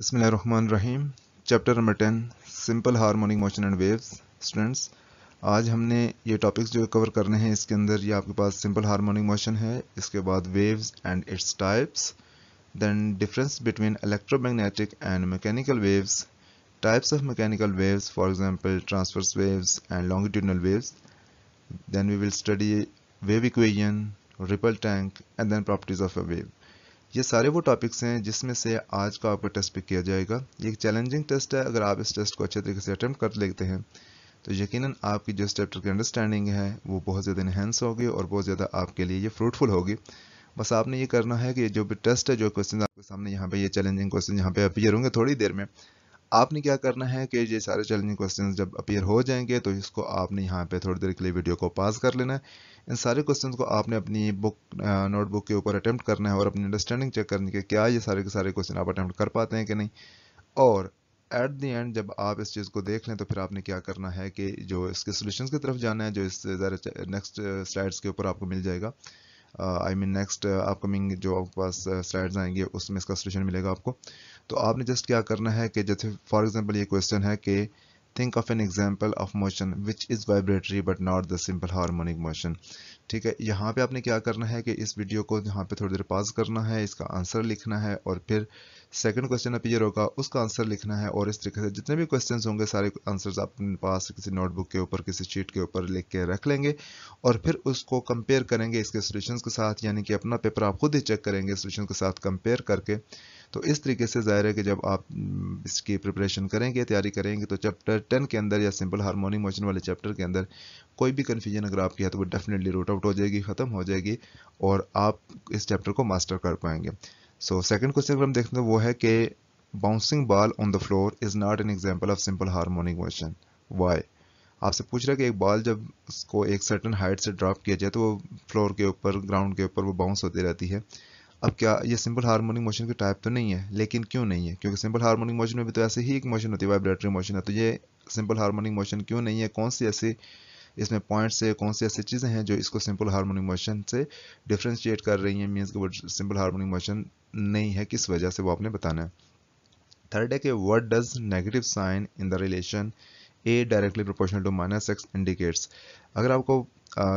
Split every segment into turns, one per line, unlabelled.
बसमीम chapter number ten simple harmonic motion and waves students आज हमने ये टॉपिक्स जो कवर करने हैं इसके अंदर ये आपके पास सिंपल हारमोनिक मोशन है इसके बाद waves and its types then difference between electromagnetic and mechanical waves types of mechanical waves for example transverse waves and longitudinal waves then we will study wave equation ripple tank and then properties of a wave ये सारे वो topics हैं जिसमें से आज का आपका test pick किया जाएगा ये एक चैलेंजिंग टेस्ट है अगर आप इस टेस्ट को अच्छे तरीके से अटैम्प्ट कर लेते हैं तो यकीनन आपकी जो चैप्टर की अंडरस्टैंडिंग है वो बहुत ज़्यादा इन्हेंस होगी और बहुत ज़्यादा आपके लिए ये फ्रूटफुल होगी बस आपने ये करना है कि जो भी टेस्ट है जो क्वेश्चन आपके सामने यहाँ पे ये चैलेंजिंग क्वेश्चन यहाँ पे अपीयर होंगे थोड़ी देर में आपने क्या करना है कि ये सारे चैलेंजिंग क्वेश्चंस जब अपीयर हो जाएंगे तो इसको आपने यहाँ पे थोड़ी देर के लिए वीडियो को पास कर लेना है इन सारे क्वेश्चंस को आपने अपनी बुक नोटबुक के ऊपर अटैम्प्ट करना है और अपनी अंडरस्टैंडिंग चेक करनी है क्या ये सारे के सारे क्वेश्चन आप अटैम्प्ट कर पाते हैं कि नहीं और एट दी एंड जब आप इस चीज़ को देख लें तो फिर आपने क्या करना है कि जो इसके सोल्यूशन की तरफ जाना है जो इस नेक्स्ट स्लाइड्स के ऊपर आपको मिल जाएगा आई मीन नेक्स्ट अपकमिंग जो आपके पास स्लाइड्स आएंगे उसमें इसका सोल्यूशन मिलेगा आपको तो आपने जस्ट क्या करना है कि जैसे फॉर एग्जांपल ये क्वेश्चन है कि think of an example of motion which is vibratory but not the simple harmonic motion ठीक है यहाँ पे आपने क्या करना है कि इस वीडियो को यहाँ पे थोड़ी देर पास करना है इसका आंसर लिखना है और फिर सेकंड क्वेश्चन अपीयर होगा उसका आंसर लिखना है और इस तरीके से जितने भी क्वेश्चंस होंगे सारे आंसर्स आप अपने पास किसी नोटबुक के ऊपर किसी शीट के ऊपर लिख के रख लेंगे और फिर उसको कंपेयर करेंगे इसके सोल्यूशन के साथ यानी कि अपना पेपर आप खुद ही चेक करेंगे सोल्यूशन के साथ कंपेयर करके तो इस तरीके से ज़ाहिर है कि जब आप हम्म, इसकी प्रिपरेशन करेंगे तैयारी करेंगे तो चैप्टर टेन के अंदर या सिंपल हारमोनिक मोशन वाले चैप्टर के अंदर कोई भी कन्फ्यूजन अगर आपकी है तो वो डेफिनेटली रूट आउट हो जाएगी ख़त्म हो जाएगी और आप इस चैप्टर को मास्टर कर पाएंगे सो सेकेंड क्वेश्चन अगर हम देखते हैं वो है कि bouncing ball on the floor is not an example of simple harmonic motion why आपसे पूछ रहा है कि एक बॉल जब उसको एक सर्टन हाइट से ड्रॉप किया जाए तो वो फ्लोर के ऊपर ग्राउंड के ऊपर वो बाउंस होती रहती है अब क्या ये सिंपल हार्मोनिक मोशन की टाइप तो नहीं है लेकिन क्यों नहीं है क्योंकि सिंपल हार्मोनिक मोशन में भी तो ऐसे ही एक मोशन होती है वाइब्रेटरी मोशन है तो ये सिंपल हार्मोनिक मोशन क्यों नहीं है कौन सी ऐसी इसमें पॉइंट्स है कौन सी ऐसी चीज़ें हैं जो इसको सिंपल हार्मोनिक मोशन से डिफ्रेंशिएट कर रही हैं मीन्स सिंपल हार्मोनिक मोशन नहीं है किस वजह से वो आपने बताना है थर्ड है कि what does negative sign in the relation a directly proportional to minus x indicates अगर आपको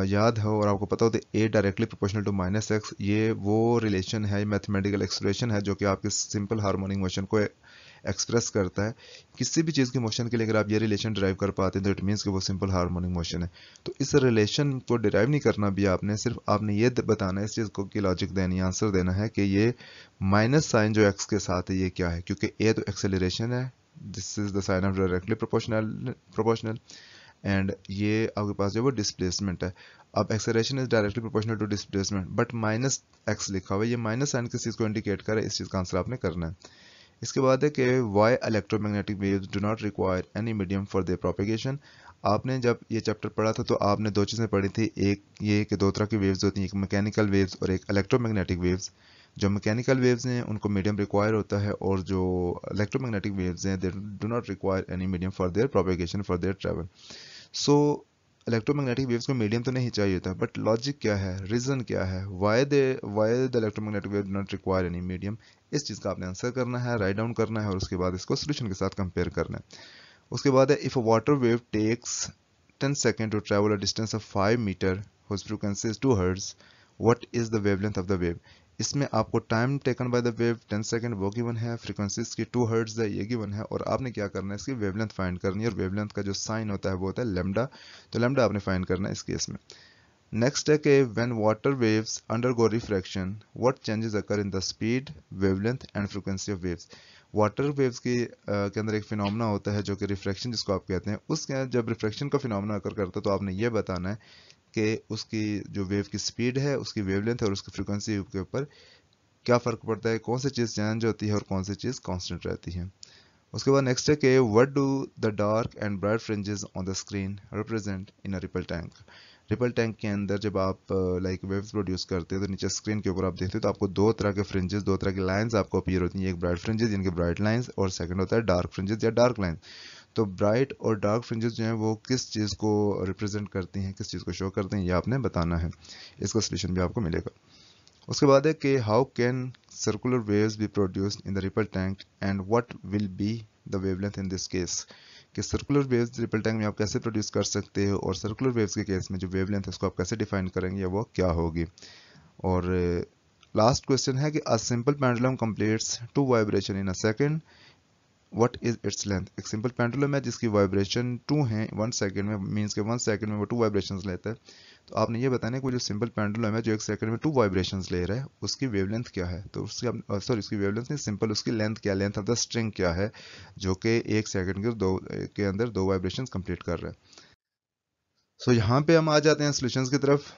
याद हो और आपको पता हो तो a directly proportional to minus x ये वो रिलेशन है मैथमेटिकल एक्सप्रेशन है जो कि आपके सिंपल हार्मोनिक मोशन को एक्सप्रेस करता है किसी भी चीज़ के मोशन के लिए अगर आप ये रिलेशन ड्राइव कर पाते हैं तो इट मीन्स कि वो सिंपल हार्मोनिक मोशन है तो इस रिलेशन को डिराइव नहीं करना भी आपने सिर्फ आपने ये बताना है इस चीज़ को कि लॉजिक देनी आंसर देना है कि ये माइनस साइन जो एक्स के साथ है ये क्या है क्योंकि ए तो एक्सेलरेशन है this is the sign of directly proportional proportional and ये आपके पास जो है वो डिस्प्लेसमेंट है अब acceleration is directly proportional to displacement but minus x लिखा हुआ है ये माइनस साइन किस चीज़ को इंडिकेट है इस चीज़ का आंसर आपने करना है इसके बाद है कि why electromagnetic waves do not require any medium for their propagation आपने जब ये चैप्टर पढ़ा था तो आपने दो चीज़ें पढ़ी थी एक ये कि दो तरह की वेव्स होती हैं एक मैकेनिकल वेव्स और एक इलेक्ट्रोमैग्नेटिक वेव्स जो मैकेनिकल वेव्स हैं उनको मीडियम रिक्वायर होता है और जो इलेक्ट्रोमैग्नेटिक वेव्स हैं they do not require any medium for their propagation for their travel so electromagnetic waves को मीडियम तो नहीं चाहिए होता बट लॉजिक क्या है रीज़न क्या है why they why the electromagnetic wave not require any medium इस चीज़ का आपने आंसर करना है राइट डाउन करना है और उसके बाद इसको सोल्यूशन के साथ कंपेयर करना है उसके बाद है if a water wave takes ten second to travel a distance of five metre whose frequency is two hertz what is the wavelength of the wave इसमें आपको time taken by the wave 10 second वो given है frequencies की 2 hertz है ये given है और आपने क्या करना है इसकी वेवलेंथ फाइंड करनी है और वेवलेंथ का जो साइन होता है वो होता है लेमडा तो लेमडा आपने फाइंड करना है इस केस में नेक्स्ट है कि when water waves undergo refraction what changes occur in the speed wavelength and frequency of waves water waves की के अंदर एक फिनोमना होता है जो कि रिफ्रैक्शन जिसको आप कहते हैं उसके जब रिफ्रैक्शन का फिनोमना अकर करता है तो आपने ये बताना है कि उसकी जो वेव की स्पीड है उसकी वेवलेंथ और उसकी फ्रिक्वेंसी के ऊपर क्या फ़र्क पड़ता है कौन सी चीज़ चेंज होती है और कौन सी चीज़ कॉन्स्टेंट रहती है उसके बाद नेक्स्ट है कि what do the dark and bright fringes on the screen represent in a ripple tank ripple tank के अंदर जब आप लाइक वेव्स प्रोड्यूस करते हैं तो नीचे स्क्रीन के ऊपर आप देखते हो तो आपको दो तरह के फ्रिंजेस दो तरह की लाइंस आपको अपीयर होती हैं एक ब्राइट फ्रिंजेस जिनके ब्राइट लाइंस और सेकंड होता है डार्क फ्रिंजेस या डार्क लाइंस तो ब्राइट और डार्क फ्रिंजेस जो हैं वो किस चीज़ को रिप्रेजेंट करती हैं किस चीज़ को शो करते हैं ये आपने बताना है इसका सोल्यूशन भी आपको मिलेगा उसके बाद है कि how can circular waves be produce in the ripple tank and what will be the wavelength in this case कि सर्कुलर वेव्स रिपल टैंक में आप कैसे प्रोड्यूस कर सकते हो और सर्कुलर वेव्स के केस में जो वेवलेंथ है उसको आप कैसे डिफाइन करेंगे वो क्या होगी और लास्ट क्वेश्चन है कि a simple pendulum completes two vibration in a second what is its length एक सिंपल पेंडुलम है जिसकी वाइब्रेशन टू है वन सेकेंड में मीन्स के वन सेकेंड में वो टू वाइब्रेशन लेता है तो आपने ये बताना है कोई जो सिंपल पेंडुलम है जो एक सेकंड में टू वाइब्रेशन ले रहा है उसकी वेवलेंथ क्या है तो उसकी सॉरी uh, उसकी वेवलेंथ नहीं सिंपल उसकी लेंथ क्या लेंथ ऑफ द स्ट्रिंग क्या है जो कि एक सेकंड के दो के अंदर दो वाइब्रेशन कंप्लीट कर रहा है सो so, यहाँ पे हम आ जाते हैं सोल्यूशन की तरफ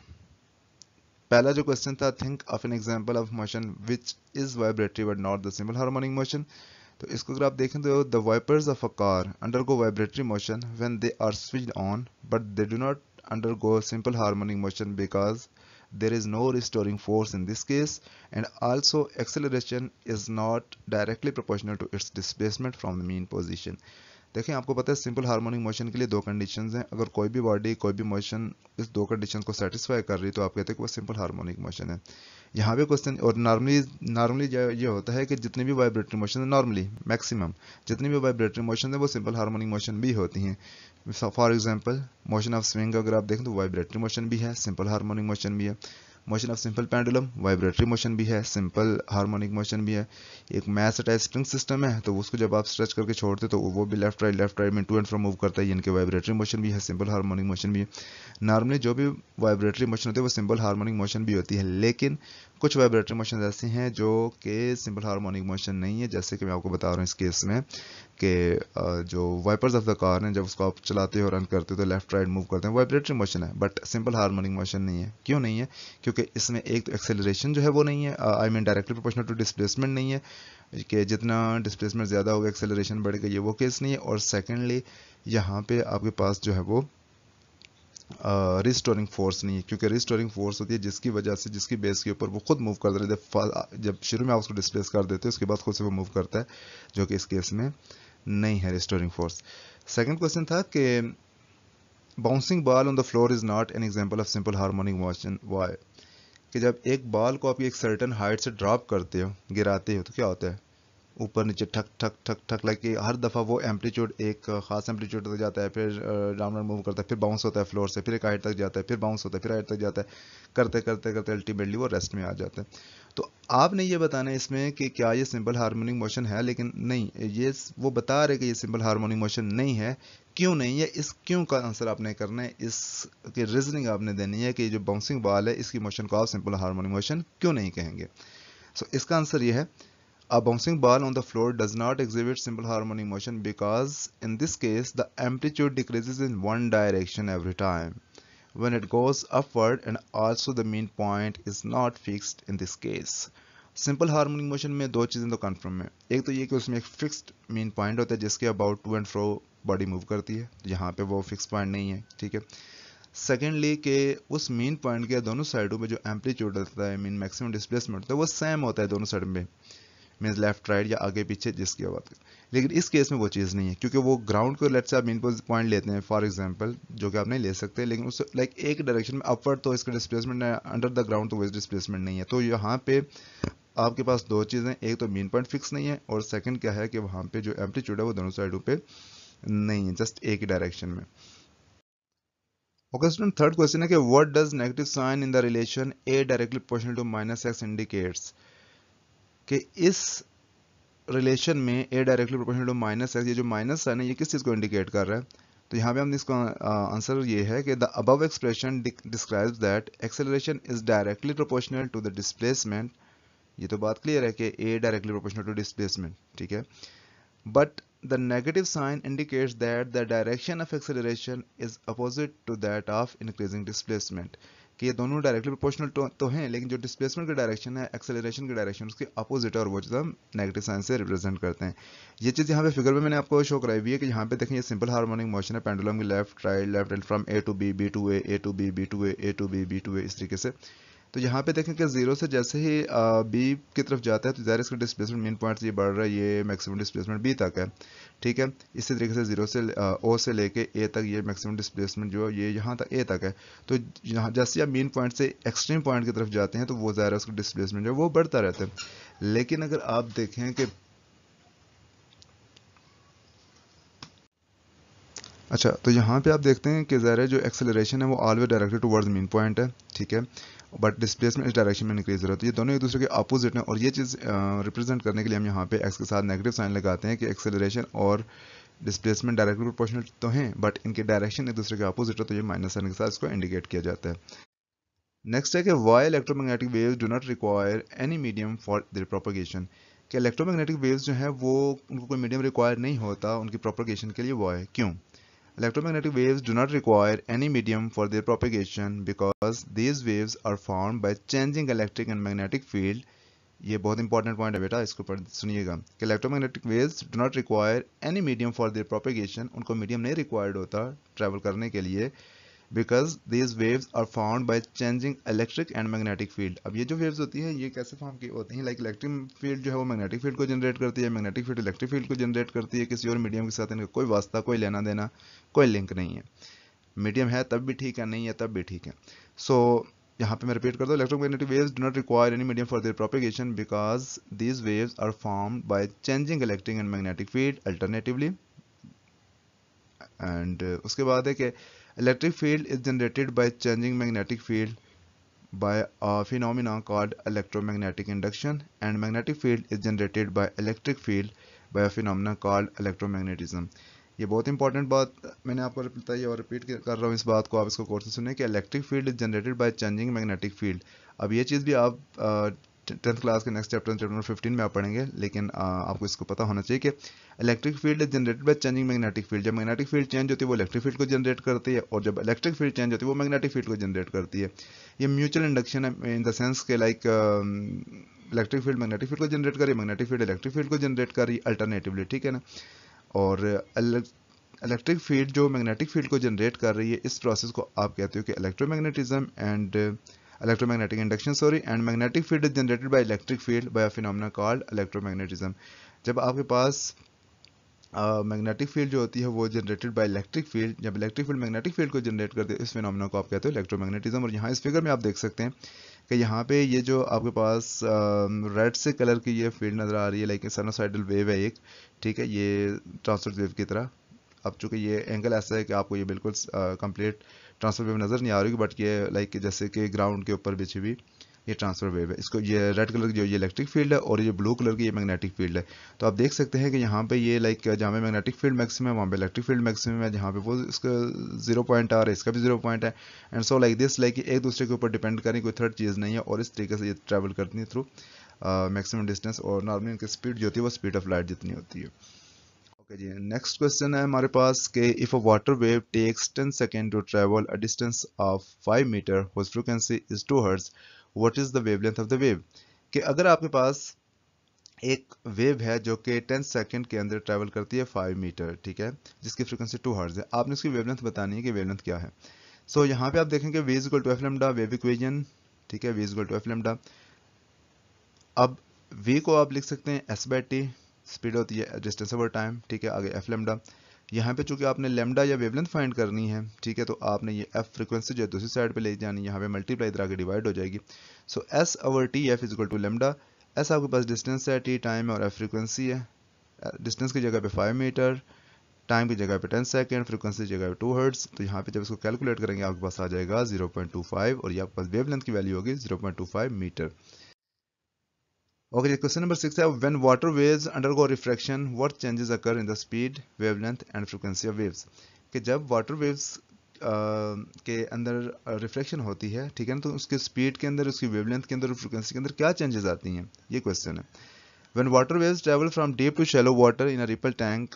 पहला जो क्वेश्चन था think of an example of motion which is vibratory but not the simple harmonic motion तो इसको अगर आप देखें तो the wipers of a car undergo go vibratory motion when they are switch on but they do not under simple harmonic motion because there is no restoring force in this case and also acceleration is not directly proportional to its displacement from the mean position देखें आपको पता है simple harmonic motion के लिए दो condition हैं अगर कोई भी बॉडी कोई भी मोशन इस दो कंडीशन को सेटिस्फाई कर रही है तो आप कहते हैं कि वो सिंपल हार्मोनिक मोशन है यहाँ भी क्वेश्चन और नॉर्मली नॉर्मली ये होता है कि जितनी भी वाइब्रेटरी मोशन है नॉर्मली मैक्सिमम जितनी भी वाइब्रेटरी मोशन है वो सिंपल हार्मोनिक मोशन भी होती हैं for example motion of swing अगर आप देखें तो वाइब्रेटरी मोशन भी है सिंपल हारमोनिक मोशन भी है motion of simple pendulum vibratory motion भी है सिंपल हार्मोनिक मोशन भी है एक मैथ अटैच स्प्रिंग सिस्टम है तो उसको जब आप स्ट्रेच करके छोड़ते तो वो भी लेफ्ट राइट लेफ्ट राइट में टू एंड फ्रो मूव करता है इनके वाइब्रेटरी मोशन भी है सिंपल हार्मोनिक मोशन भी है नॉर्मली जो भी वाइब्रेटरी मोशन होते हैं वो सिंपल हार्मोनिक मोशन भी होती है लेकिन कुछ वाइब्रेटरी मोशन ऐसे हैं जो कि सिंपल हार्मोनिक मोशन नहीं है जैसे कि मैं आपको बता रहा हूँ इस केस में कि जो वाइपर्स ऑफ द कार हैं जब उसको आप चलाते हो रन करते हो तो लेफ्ट राइट मूव करते हैं वाइब्रेटरी मोशन है बट सिंपल हार्मोनिक मोशन नहीं है क्यों नहीं है क्योंकि इसमें एक तो एक्सेलरेशन जो है वो नहीं है I mean directly proportional to displacement नहीं है कि जितना डिस्प्लेसमेंट ज़्यादा होगा एक्सेलरेशन बढ़ेगा ये वो केस नहीं है और सेकेंडली यहाँ पर आपके पास जो है वो रिस्टोरिंग फोर्स नहीं है क्योंकि रिस्टोरिंग फोर्स होती है जिसकी वजह से जिसकी बेस के ऊपर वो खुद मूव कर देते जब शुरू में आप उसको डिस्प्लेस कर देते हो उसके बाद खुद से वो मूव करता है जो कि इस केस में नहीं है रिस्टोरिंग फोर्स सेकेंड क्वेश्चन था कि bouncing ball on the floor is not an example of simple harmonic motion why कि जब एक बॉल को आप एक सर्टन हाइट से ड्रॉप करते हो गिराते हो तो क्या होता है ऊपर नीचे ठक ठक ठक ठक लाइक हर दफ़ा वो एम्पलीट्यूड एक खास एम्पलीट्यूड तक जाता है फिर डाउन मूव करता है फिर बाउंस होता है फ्लोर से फिर एक हाइट तक जाता है फिर बाउंस होता है फिर हाइट तक जाता है करते करते करते अल्टीमेटली वो रेस्ट में आ जाता है तो आपने ये बताना है इसमें कि क्या ये सिंपल हारमोनिक मोशन है लेकिन नहीं ये वो बता रहे कि ये सिंपल हारमोनिक मोशन नहीं है क्यों नहीं है इस क्यों का आंसर आपने करना है इसकी रीजनिंग आपने देनी है कि जो बाउंसिंग बॉल है इसकी मोशन को आप सिंपल हारमोनिक मोशन क्यों नहीं कहेंगे सो इसका आंसर ये है A bouncing ball on the floor does not exhibit simple harmonic motion because in this case the amplitude decreases in one direction every time when it goes upward and also the mean point is not fixed in this case. Simple harmonic motion में दो चीज़ें तो confirm है एक तो ये कि उसमें एक फिक्स्ड मेन पॉइंट होता है जिसके about to and fro body move करती है यहाँ पे वो फिक्स पॉइंट नहीं है ठीक है सेकेंडली कि उस मेन पॉइंट के दोनों साइडों में जो एम्पलीट्यूड होता है मीन मैक्सिमम डिस्प्लेसमेंट होता है वो सेम होता है दोनों साइड में मीन्स लेफ्ट राइट या आगे पीछे जिसकी बात करें लेकिन इस केस में वो चीज़ नहीं है क्योंकि वो ग्राउंड को लेट से आप इनपुट पॉइंट लेते हैं फॉर एग्जांपल जो कि आप नहीं ले सकते लेकिन उस लाइक like, एक डायरेक्शन में अपवर्ड तो इसका डिस्प्लेसमेंट है अंडर द ग्राउंड तो वो डिस्प्लेसमेंट नहीं है तो यहाँ पे आपके पास दो चीज़ें एक तो मीन पॉइंट फिक्स नहीं है और सेकेंड क्या है कि वहाँ पर जो एम्पलीट्यूड है वो दोनों साइडों पर नहीं है जस्ट एक डायरेक्शन में ओके स्टूडेंट थर्ड क्वेश्चन है कि what does negative sign in the relation a directly proportional to minus x indicates कि इस रिलेशन में a directly proportional to minus x ये जो माइनस साइन है ये किस चीज़ को इंडिकेट कर रहा है तो यहाँ पे हम इसका आंसर ये है कि the above expression describes that acceleration is directly proportional to the displacement ये तो बात क्लियर है कि a directly proportional to displacement ठीक है but the negative sign indicates that the direction of acceleration is opposite to that of increasing displacement कि ये दोनों डायरेक्टली प्रोपोर्शनल तो, तो हैं लेकिन जो डिस्प्लेसमेंट का डायरेक्शन है एक्सेलरेशन के डायरेक्शन उसके अपोजिट और वो जो हम नेगेटिव साइन से रिप्रेजेंट करते हैं ये चीज़ यहाँ पे फिगर में मैंने आपको शो कराई हुई है कि यहाँ पे देखें ये सिंपल हार्मोनिक मोशन है पेंडुलम की left right left and from A to B B to A A to B B to A A to B B to A इस तरीके से तो यहाँ पे देखें कि जीरो से जैसे ही बी की तरफ जाता है तो ज़ाहिर इसका डिस्प्लेसमेंट मेन पॉइंट से ये बढ़ रहा है ये मैक्सिमम डिस्प्लेसमेंट बी तक है ठीक है इसी तरीके से जीरो से ओ से लेके ए तक ये मैक्सिमम डिस्प्लेसमेंट जो है ये यहाँ तक ए तक है तो यहाँ जैसे आप मेन पॉइंट से एक्सट्रीम पॉइंट की तरफ जाते हैं तो वो ज़ाहिर उसका डिस्प्लेसमेंट जो है वो बढ़ता रहता है लेकिन अगर आप देखें कि अच्छा तो यहाँ पे आप देखते हैं कि ज़ाहिर जो एक्सेलरेशन है वो always directed towards mean point है ठीक है बट डिस्प्लेसमेंट इस डायरेक्शन में इंक्रीज हो रहा है तो ये दोनों एक दूसरे के अपोजिट हैं और ये चीज़ रिप्रेजेंट करने के लिए हम यहाँ पे एक्स के साथ नेगेटिव साइन लगाते हैं कि एक्सेलरेशन और डिस्प्लेसमेंट डायरेक्टली प्रोपोर्शनल तो हैं बट इनके डायरेक्शन एक दूसरे के अपोजिट है तो ये माइनस साइन के साथ इसको इंडिकेट किया जाता है नेक्स्ट है कि why electromagnetic waves do not require any medium for their propagation कि इलेक्ट्रोमैग्नेटिक वेव्स जो है वो उनको कोई मीडियम रिक्वायर नहीं होता उनकी प्रोपोगेशन के लिए वाई क्यों Electromagnetic waves do not require any medium for their propagation because these waves are formed by changing electric and magnetic field. ye bahut important point hai beta isko par suniyega ki electromagnetic waves do not require any medium for their propagation unko medium nahi required hota travel karne ke liye because these waves are found by changing electric and magnetic field अब ये जो waves होती है ये कैसे form की होती हैं लाइक इलेक्ट्रिक फील्ड जो है वो मैग्नेटिक फील्ड को जनरेट करती है मैग्नेटिक फील्ड इलेक्ट्रिक फील्ड को जनरेट करती है किसी और मीडियम के साथ इनका कोई वास्ता कोई लेना देना कोई लिंक नहीं है मीडियम है तब भी ठीक है नहीं है तब भी ठीक है सो so, यहाँ पे मैं रिपीट करता हूँ electromagnetic waves do not require any medium for their propagation because these waves are form by changing electric and magnetic field alternatively and उसके बाद है कि Electric field is generated by changing magnetic field by a phenomena called electromagnetic induction and magnetic field is generated by electric field by a phenomena called electromagnetism. ये बहुत important बात मैंने आपको बताई और रिपीट कर रहा हूँ इस बात को आप इसको कोर्स से सुने कि electric field is generated by changing magnetic field अब ये चीज़ भी आप टेंथ क्लास के next chapter chapter number fifteen में आप पढ़ेंगे लेकिन आ, आपको इसको पता होना चाहिए कि electric field is generated by changing magnetic field जब मैग्नेटिक फील्ड चेंज होती है वो इलेक्ट्रिक फील्ड को जनरेट करती है और जब इलेक्ट्रिक फील्ड चेंज होती है वो मैग्नेटिक फील्ड को जनरेट करती है ये म्यूचुअल इंडक्शन है इन द सेंस के like electric field magnetic field को जनरेट कर रही है मैग्नेटिक फील्ड इलेक्ट्रिक फील्ड को जनरेट कर रही है अल्टरनेटिवली ठीक है ना और इलेक्ट्रिक फील्ड जो मैग्नेटिक फील्ड को जनरेट कर रही है इस प्रोसेस को आप कहते हो कि electromagnetism and electromagnetic induction sorry and magnetic field is generated by electric field by a phenomena called electromagnetism जब आपके पास मैग्नेटिक uh, फील्ड जो होती है वो जनरेटेड बाय इलेक्ट्रिक फील्ड जब इलेक्ट्रिक फील्ड मैग्नेटिक फील्ड को जनरेट करते हैं इस फिनोमेना को आप कहते हो इलेक्ट्रोमैग्नेटिज्म और यहाँ इस फिगर में आप देख सकते हैं कि यहाँ पे ये जो आपके पास रेड uh, से कलर की ये फील्ड नज़र आ रही है लाइक सनोसाइडल वेव है एक ठीक है ये ट्रांसफर्ट वेव की तरह अब चूँकि ये एंगल ऐसा है कि आपको ये बिल्कुल uh, ट्रांसफर वेव नज़र नहीं आ रही होगी बट ये लाइक जैसे कि ग्राउंड के ऊपर बिछी हुई ये ट्रांसफर वेव है इसको ये रेड कलर की जो ये इलेक्ट्रिक फील्ड है और ये ब्लू कलर की ये मैग्नेटिक फील्ड है तो आप देख सकते हैं कि यहाँ पे ये लाइक जहाँ पे मैग्नेटिक फील्ड मैक्सिमम है वहाँ पे इलेक्ट्रिक फील्ड मैक्सिमम है जहाँ पे वो इसका जीरो पॉइंट आ रहा है इसका भी जीरो पॉइंट है and so like this like एक दूसरे के ऊपर डिपेंड करें कोई थर्ड चीज़ नहीं है और इस तरीके से ये ट्रैवल करती है थ्रू मैक्सिमम डिस्टेंस और नॉर्मली इनकी स्पीड जो होती है वो स्पीड ऑफ लाइट जितनी होती है ओके जी नेक्स्ट क्वेश्चन है हमारे पास कि if a water wave takes 10 second to travel a distance of 5 metre whose frequency is 2 hertz what is the wavelength of the wave कि अगर आपके पास एक वेव है जो कि 10 सेकंड के अंदर ट्रैवल करती है 5 मीटर ठीक है जिसकी फ्रीक्वेंसी 2 हर्ट्ज है आपने इसकी वेवलेंथ बतानी है कि वेवलेंथ क्या है सो so, यहाँ पे आप देखेंगे v equal to wave equation ठीक है वे इजल टू अब वी को आप लिख सकते हैं एस बाई टी स्पीड होती है डिस्टेंस ओवर टाइम ठीक है आगे एफ लेमडा यहाँ पे चूंकि आपने लेमडा या वेवलेंथ फाइंड करनी है ठीक है तो आपने ये एफ फ्रिक्वेंसी जो है दूसरी साइड पे ले जानी यहाँ पे मल्टीप्लाई इधर आगे डिवाइड हो जाएगी so s over t f equal to lambda s आपके पास डिस्टेंस है टी टाइम और एफ फ्रिक्वेंसी है डिस्टेंस की जगह पे फाइव मीटर टाइम की जगह पे टेन सेकेंड फ्रिक्वेंसी की जगह पे टू हर्ट्स तो यहाँ पे जब इसको कैलकुलेट करेंगे आपके पास आ जाएगा जीरो पॉइंट टू फाइव और ये आपके पास वेवलेंथ की वैल्यू होगी zero point two five metre Okay, so question number six is when water waves undergo refraction, what changes occur in the speed, wavelength, and frequency of waves? कि जब water waves Uh, के अंदर reflection uh, होती है ठीक है ना तो उसके स्पीड के अंदर उसकी वेवलेंथ के अंदर और फ्रिक्वेंसी के अंदर क्या चेंजेस आती हैं ये क्वेश्चन है when water waves travel from deep to shallow water in a ripple tank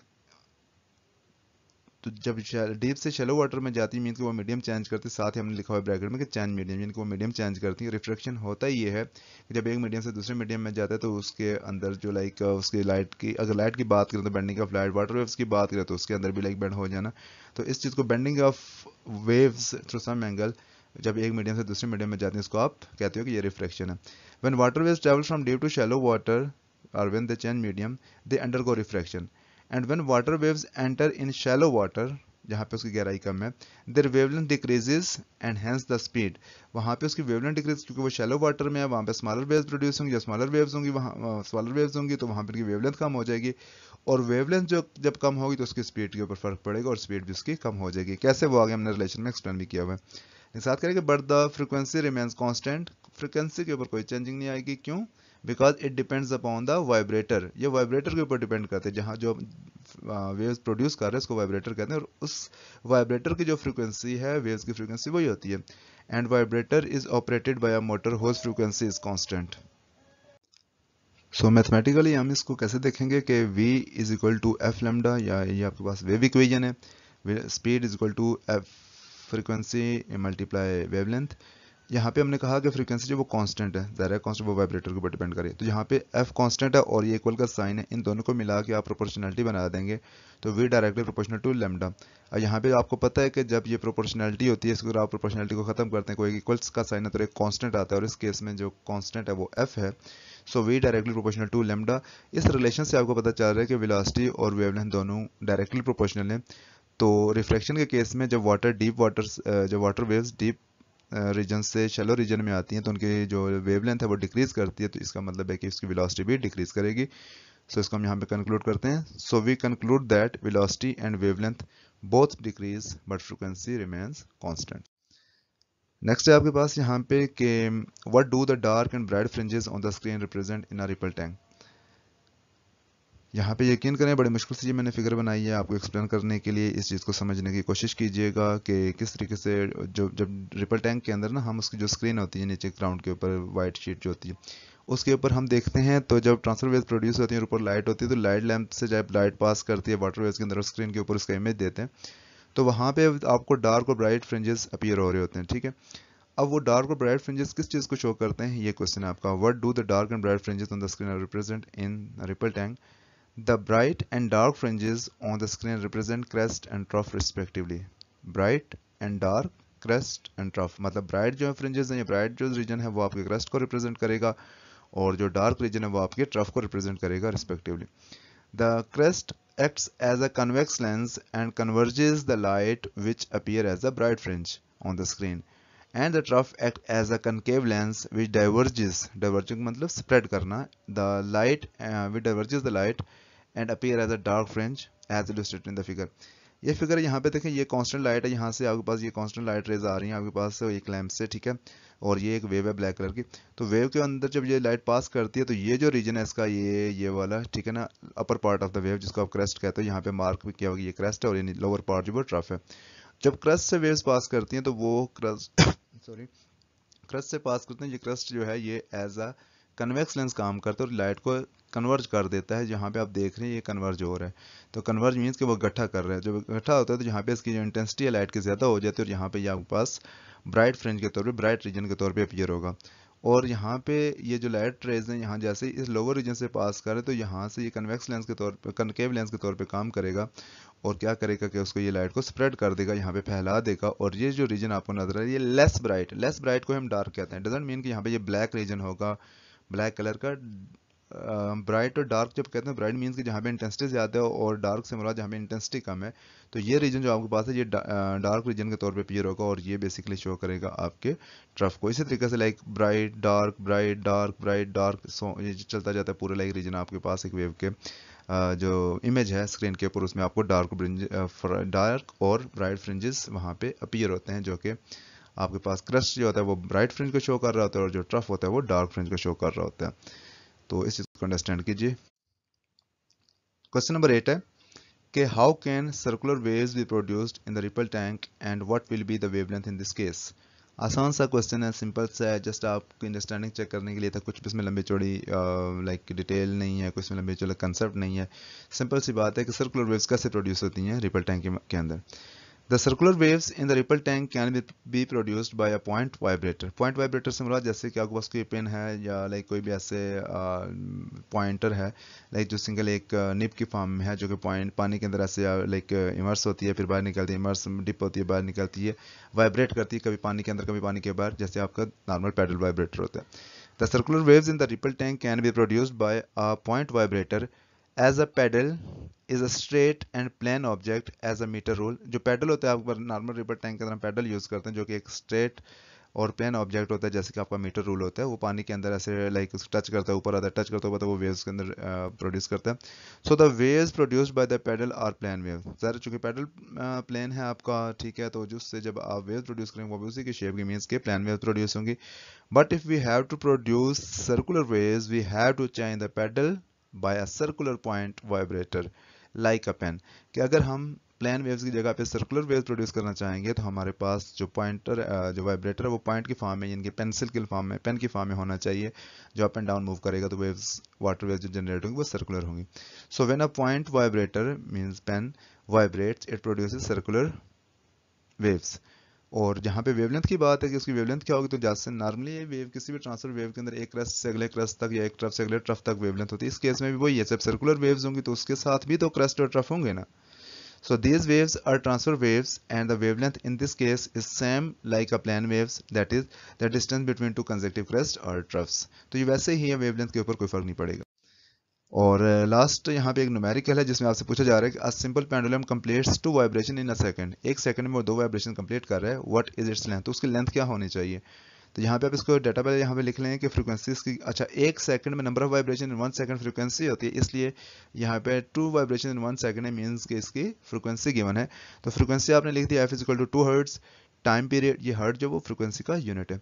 तो जब डीप से शेलो वाटर में जाती मीन कि वो मीडियम चेंज करती साथ ही हमने लिखा हुआ ब्रैकेट में कि चेंज मीडियम यानी कि वो मीडियम चेंज करती है रिफ्लेक्शन होता ही है कि जब एक मीडियम से दूसरे मीडियम में जाता है तो उसके अंदर जो लाइक उसके लाइट की अगर लाइट की बात करें तो bending of light water waves की बात करें तो उसके अंदर भी लाइक बैंड हो जाना तो इस चीज़ को bending of waves through some angle जब एक मीडियम से दूसरे मीडियम में जाते हैं इसको आप कहते हो कि ये रिफ्लेक्शन है when water waves travel from deep to shallow water और when the change medium they undergo reflection and when water waves enter in shallow water जहाँ पे उसकी गहराई कम है their wavelength decreases and hence the speed वहाँ पे उसकी वेवलेंथ डिक्रीज क्योंकि वो शैलो वाटर में है वहाँ पे स्मॉलर वेव्स प्रोड्यूस होंगी या स्मॉलर वेव्स होंगी वहाँ स्मॉलर वेव्स होंगी तो वहाँ पर उनकी वेवलेंथ कम हो जाएगी और वेवलेंथ जो जब कम होगी तो उसकी स्पीड के ऊपर फर्क पड़ेगा और स्पीड भी उसकी कम हो जाएगी कैसे वो आगे हमने रिलेशन में एक्सप्लेन भी किया हुआ है साथ करेंगे but the frequency remains constant frequency के ऊपर कोई चेंजिंग नहीं आएगी क्यों because it depends upon the vibrator ये वाइब्रेटर के ऊपर डिपेंड करते हैं जहाँ जो वेव्स प्रोड्यूस कर रहे हैं उसको वाइब्रेटर कहते हैं और उस वाइब्रेटर की जो फ्रीक्वेंसी है वेव्स की फ्रीक्वेंसी वही होती है and vibrator is operated by a motor whose frequency is constant so mathematically हम इसको कैसे देखेंगे कि v is equal to f lambda या ये आपके पास वेव इक्वेजन है speed is equal to f frequency multiply wavelength यहाँ पे हमने कहा कि फ्रीक्वेंसी जो वो कांस्टेंट है डायरेक्ट कांस्टेंट वो वाइब्रेटर के ऊपर डिपेंड करे तो यहाँ पे एफ कांस्टेंट है और ये इक्वल का साइन है इन दोनों को मिला के आप प्रोपोर्शनलिटी बना देंगे तो v directly proportional to lambda और यहाँ पे आपको पता है कि जब ये प्रोपोर्शनलिटी होती है इसको आप प्रोपोर्शनलिटी को खत्म करते हैं कोई इक्वल्स का साइन है तो एक कॉन्स्टेंट आता है और इस केस में जो कॉन्स्टेंट है वो एफ है so v directly proportional to lambda इस रिलेशन से आपको पता चल रहा है कि विलासिटी और वेवलेंथ दोनों डायरेक्टली प्रोपोर्शनल है तो रिफ्लेक्शन के केस में जब वाटर डीप वाटर जब वाटर वेव्स डीप रीजन से शेलो रीजन में आती हैं तो उनकी जो वेवलेंथ है वो डिक्रीज़ करती है तो इसका मतलब है कि उसकी विलासिटी भी डिक्रीज़ करेगी सो so, इसको हम यहाँ पे कंक्लूड करते हैं so we conclude that velocity and wavelength both decrease but frequency remains constant next है आपके पास यहाँ पे कि what do the dark and bright fringes on the screen represent in a ripple tank यहाँ पे यकीन करें बड़ी मुश्किल से ये मैंने फिगर बनाई है आपको एक्सप्लेन करने के लिए इस चीज़ को समझने की कोशिश कीजिएगा कि किस तरीके से जो जब रिपल टैंक के अंदर ना हम उसकी जो स्क्रीन होती है नीचे ग्राउंड के ऊपर वाइट शीट जो होती है उसके ऊपर हम देखते हैं तो जब ट्रांसफर वेव प्रोड्यूस होती है ऊपर लाइट होती है तो लाइट लैंप से जब लाइट पास करती है वाटर वेव के अंदर स्क्रीन के ऊपर उसका इमेज देते हैं तो वहाँ पे आपको डार्क और ब्राइट फ्रिंजेस अपियर हो रहे होते हैं ठीक है अब वो डार्क और ब्राइट फ्रिंजेस किस चीज़ को शो करते हैं ये क्वेश्चन है आपका what do the dark and bright fringes on the screen represent in ripple tank The bright and dark fringes on the screen represent crest and trough respectively. Bright and dark crest and trough. मतलब bright जो fringes हैं ये bright जो region है वो आपके crest को represent करेगा और जो dark region है वो आपके trough को represent करेगा respectively. The crest acts as a convex lens and converges the light which appear as a bright fringe on the screen. And the trough acts as a concave lens which diverges, diverging मतलब spread करना, the light uh, which diverges the light and appear as a dark fringe as illustrated in the figure ये figure यहाँ पे देखें ये constant light है यहाँ से आपके पास ये कांस्टेंट लाइट रेज आ रही है आपके पास से एक लैम्प से ठीक है और ये एक वेव है ब्लैक कलर की तो वेव के अंदर जब ये लाइट पास करती है तो ये जो रीजन है इसका ये ये वाला ठीक है ना upper part of the wave जिसको आप क्रेस्ट कहते हो यहाँ पे मार्क भी किया होगा ये क्रेस्ट है और ये लोअर पार्ट जो वो ट्रफ है जब क्रस्ट से वेव्स पास करती हैं तो वो क्रस्ट सॉरी क्रस्ट से पास करते हैं ये क्रस्ट जो है ये एज अ कन्वेक्स लेंस काम करता है और लाइट को कन्वर्ज कर देता है जहाँ पे आप देख रहे हैं ये कन्वर्ज हो रहा है तो कन्वर्ज मीन्स कि वो गट्ठा कर रहा है जब गट्ठा होता है तो यहाँ पे इसकी जो इंटेंसिटी है लाइट की ज़्यादा हो जाती है और यहाँ पे ये आपके पास ब्राइट फ्रेंज के तौर पे ब्राइट रीजन के तौर पे अपियर होगा और यहाँ पे ये जो लाइट रेज है यहाँ जैसे इस लोअर रीजन से पास करें तो यहाँ से ये कन्वेक्स लेंस के तौर पर कनकेव लेंस के तौर पर काम करेगा और क्या करेगा कि उसको ये लाइट को स्प्रेड कर देगा यहाँ पे फैला देगा और ये जो रीजन आपको नजर आ रहा है ये लेस ब्राइट लेस ब्राइट को हम डार्क कहते हैं डजेंट मीन कि यहाँ पे ये ब्लैक रीजन होगा ब्लैक कलर का ब्राइट और डार्क जब कहते हैं ब्राइट मीन्स कि जहाँ पे इंटेंसिटी ज़्यादा है और डार्क से मुराद जहाँ पे इंटेंसिटी कम है तो ये रीजन जो आपके पास है ये डार्क रीजन के तौर पे पियर होगा और ये बेसिकली शो करेगा आपके ट्रफ को इसी तरीके से like bright dark bright dark bright dark so ये चलता जाता है पूरा लाइक रीजन आपके पास एक वेव के जो इमेज है स्क्रीन के ऊपर उसमें आपको डार्क डार्क और ब्राइट फ्रिंजेस वहाँ पर अपीयर होते हैं जो कि आपके पास क्रस्ट जो होता है वो ब्राइट फ्रिंज को शो कर रहा होता है और जो ट्रफ होता है वो डार्क फ्रिंज को शो कर रहा होता है तो इस चीज़ को अंडरस्टैंड कीजिए क्वेश्चन नंबर एट है कि how can circular waves be produced in the ripple tank and what will be the wavelength in this case आसान सा क्वेश्चन है सिंपल सा है जस्ट आपकी अंडरस्टैंडिंग चेक करने के लिए था तो कुछ भी इसमें लंबी चौड़ी लाइक डिटेल नहीं है कुछ इसमें लंबी चौड़ा कंसेप्ट नहीं है सिंपल सी बात है कि सर्कुलर वेव्स कैसे प्रोड्यूस होती हैं रिपल टैंक के अंदर the circular waves in the ripple tank can be produced by a point vibrator point vibrator से मतलब जैसे कि आपके पास कोई पेन है या लाइक कोई भी ऐसे पॉइंटर है लाइक जो सिंगल एक निप की फॉर्म में है जो कि पॉइंट पानी के अंदर ऐसे लाइक इमर्स होती है फिर बाहर निकलती है इमर्स डिप होती है बाहर निकलती है वाइब्रेट करती है कभी पानी के अंदर कभी पानी के बाहर जैसे आपका नॉर्मल पेडल वाइब्रेटर होता है the circular waves in the ripple tank can be produced by a point vibrator as a paddle is a straight and plane object as a metre rule जो पेडल होता है आप normal river tank के अंदर pedal use करते हैं जो कि एक स्ट्रेट और प्लेन ऑब्जेक्ट होता है जैसे कि आपका मीटर रूल होता है वो पानी के अंदर ऐसे लाइक उसको टच करता है ऊपर आता है टच करता है वो वेव्स के अंदर प्रोड्यूस करता है so the waves produced by the paddle are plane wave sir चूंकि पेडल प्लेन है आपका ठीक है तो जिससे जब आप वेव्स प्रोड्यूस करेंगे वो भी उसी की शेप की मीन्स के प्लेन वेव प्रोड्यूस होंगी but if we have to produce circular wave we have to change the paddle by a circular point vibrator like a pen कि अगर हम प्लान वेव्स की जगह पे सर्कुलर वेव्स प्रोड्यूस करना चाहेंगे तो हमारे पास जो पॉइंटर जो वाइब्रेटर है वो पॉइंट की फॉर्म में यानी कि पेंसिल के फॉर्म में पेन की फॉर्म में होना चाहिए जो अप एंड डाउन मूव करेगा तो वेव्स वाटर वेव्स जो जनरेट होंगी वो सर्कुलर होंगी so when a point vibrator means pen vibrates it produce circular waves और जहाँ पे वेवलेंथ की बात है कि उसकी वेवलेंथ क्या होगी तो जहाँ से नॉर्मली ये वेव किसी भी ट्रांसफर वेव के अंदर एक क्रस्ट से अगले क्रस तक या एक ट्रफ से अगले ट्रफ तक वेवलेंथ होती है इस केस में भी वही है जब सर्कुलर वेव्स होंगी तो उसके साथ भी तो क्रस्ट और ट्रफ होंगे ना so these waves are transfer waves and the wavelength in this case is same like a plane waves that is the distance between two consecutive crest और ट्रफ्स तो ये वैसे ही है वेवलेंथ के ऊपर कोई फर्क नहीं पड़ेगा और लास्ट uh, यहाँ पे एक न्यूमेरिकल है जिसमें आपसे पूछा जा रहा है कि a simple pendulum completes two vibration in a second एक सेकंड में वो दो वाइब्रेशन कंप्लीट कर रहा है व्हाट इज इट्स लेंथ तो उसकी लेंथ क्या होनी चाहिए तो यहाँ पे आप इसको डाटा पहले यहाँ पे लिख लें कि फ्रीक्वेंसीज की अच्छा एक सेकंड में number of vibration in one second frequency होती है इसलिए यहाँ पे two vibration in one second है मीन्स कि इसकी फ्रीक्वेंसी गिवन है तो फ्रीक्वेंसी आपने लिख दी f is equal to two hertz time period ये हर्ट जो वो फ्रीक्वेंसी का यूनिट है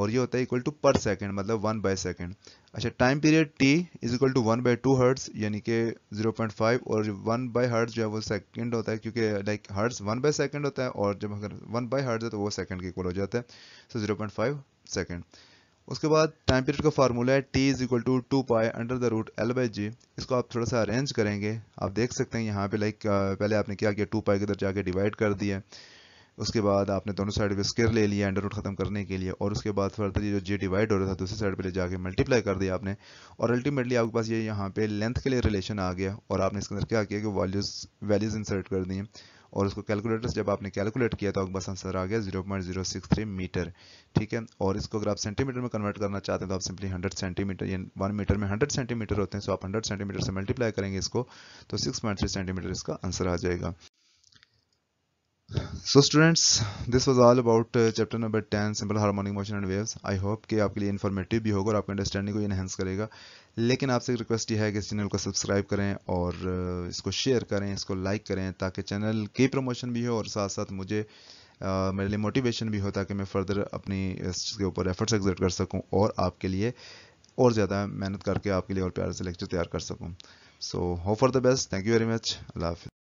और ये होता है इक्वल टू पर सेकेंड मतलब वन बाय सेकेंड अच्छा time period t is equal to one by two hertz यानी कि 0.5 और वन बाई हर्ट्स जो है वो सेकेंड होता है क्योंकि like hertz one by second होता है और जब अगर वन बाई हर्ट्स है तो वो सेकेंड के इक्वल हो जाता है so zero point five second उसके बाद टाइम पीरियड का फार्मूला है t is equal to two pi under the root l by g इसको आप थोड़ा सा अरेंज करेंगे आप देख सकते हैं यहाँ पे लाइक पहले आपने क्या किया टू पाई के अंदर जाके डिवाइड कर दिया उसके बाद आपने दोनों साइड पे स्केयर ले लिया अंडर रूट खत्म करने के लिए और उसके बाद फर्दर ये जो जे डिवाइड हो रहा था दूसरी साइड पे ले जाके मल्टीप्लाई कर दिया आपने और अल्टीमेटली आपके पास ये यहाँ पे लेंथ के लिए रिलेशन आ गया और आपने इसके अंदर क्या किया कि वैल्यूज वैल्यूज इंसर्ट कर दिए और उसको कैलकुलेटर जब आपने कैलकुलेट किया तो आपके पास आंसर आ गया थ्री मीटर ठीक है और इसको अगर आप सेंटीमीटर में कन्वर्ट करना चाहते हैं तो आप सिंपली 100 सेंटीमीटर या वन मीटर में 100 सेंटीमीटर होते हैं सो आप 100 सेंटीमीटर से मल्टीप्लाई करेंगे इसको तो 6.3 सेंटीमीटर इसका आंसर आ जाएगा सो students this was all about chapter number ten simple harmonic motion and waves I hope कि आपके लिए इन्फॉर्मेटिव भी होगा और आपके अंडरस्टैंडिंग को इन्हेंस करेगा लेकिन आपसे एक रिक्वेस्ट ये है कि इस चैनल को सब्सक्राइब करें और uh, इसको शेयर करें इसको लाइक करें ताकि चैनल की प्रमोशन भी हो और साथ साथ मुझे आ, uh, मेरे लिए मोटिवेशन भी हो ताकि मैं फर्दर अपनी इस चीज़ के ऊपर एफर्ट्स एग्जिट कर सकूँ और आपके लिए और ज़्यादा मेहनत करके आपके लिए और प्यार से लेक्चर तैयार कर सकूँ so hope for the best thank you very much अल्लाह हाफि